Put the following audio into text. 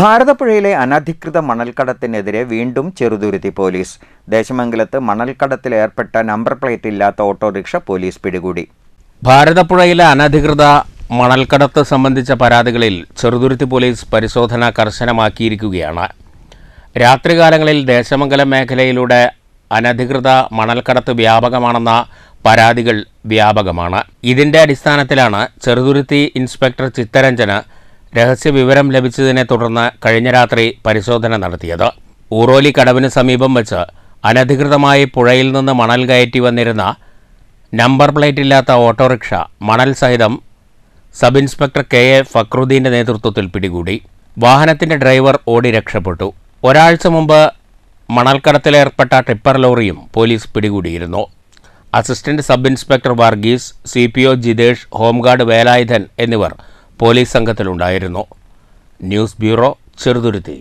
ഭാരതപ്പുഴയിലെ അനധികൃത മണൽക്കടത്തിനെതിരെ വീണ്ടും ചെറുതുരുത്തി പോലീസ് ദേശമംഗലത്ത് ഏർപ്പെട്ട നമ്പർ പ്ലേറ്റ് ഇല്ലാത്ത ഓട്ടോറിക്ഷ പോലീസ് പിടികൂടി ഭാരതപ്പുഴയിലെ അനധികൃത മണൽക്കടത്ത് സംബന്ധിച്ച പരാതികളിൽ ചെറുതുരുത്തി പോലീസ് പരിശോധന കർശനമാക്കിയിരിക്കുകയാണ് രാത്രികാലങ്ങളിൽ ദേശമംഗലം മേഖലയിലൂടെ അനധികൃത മണൽക്കടത്ത് വ്യാപകമാണെന്ന പരാതികൾ വ്യാപകമാണ് ഇതിൻ്റെ അടിസ്ഥാനത്തിലാണ് ചെറുതുരുത്തി ഇൻസ്പെക്ടർ ചിത്തരഞ്ജന് രഹസ്യവിവരം ലഭിച്ചതിനെ തുടർന്ന് കഴിഞ്ഞ രാത്രി പരിശോധന നടത്തിയത് ഊറോലി കടവിന് സമീപം വെച്ച് അനധികൃതമായി പുഴയിൽ നിന്ന് മണൽ കയറ്റി വന്നിരുന്ന നമ്പർ പ്ലേറ്റ് ഇല്ലാത്ത ഓട്ടോറിക്ഷ മണൽ സഹിതം സബ് ഇൻസ്പെക്ടർ കെ എ ഫക്രുദ്ദീൻ്റെ നേതൃത്വത്തിൽ പിടികൂടി വാഹനത്തിൻ്റെ ഡ്രൈവർ ഓടി രക്ഷപ്പെട്ടു ഒരാഴ്ച മുമ്പ് മണൽക്കടത്തിലേർപ്പെട്ട ടിപ്പർ ലോറിയും പോലീസ് പിടികൂടിയിരുന്നു assistant sub inspector Varghese C P O Jithesh home guard Velayudhan എന്നിവർ പോലീസ് സംഘത്തിലുണ്ടായിരുന്നു ന്യൂസ് ബ്യൂറോ ചെറുതുരുത്തി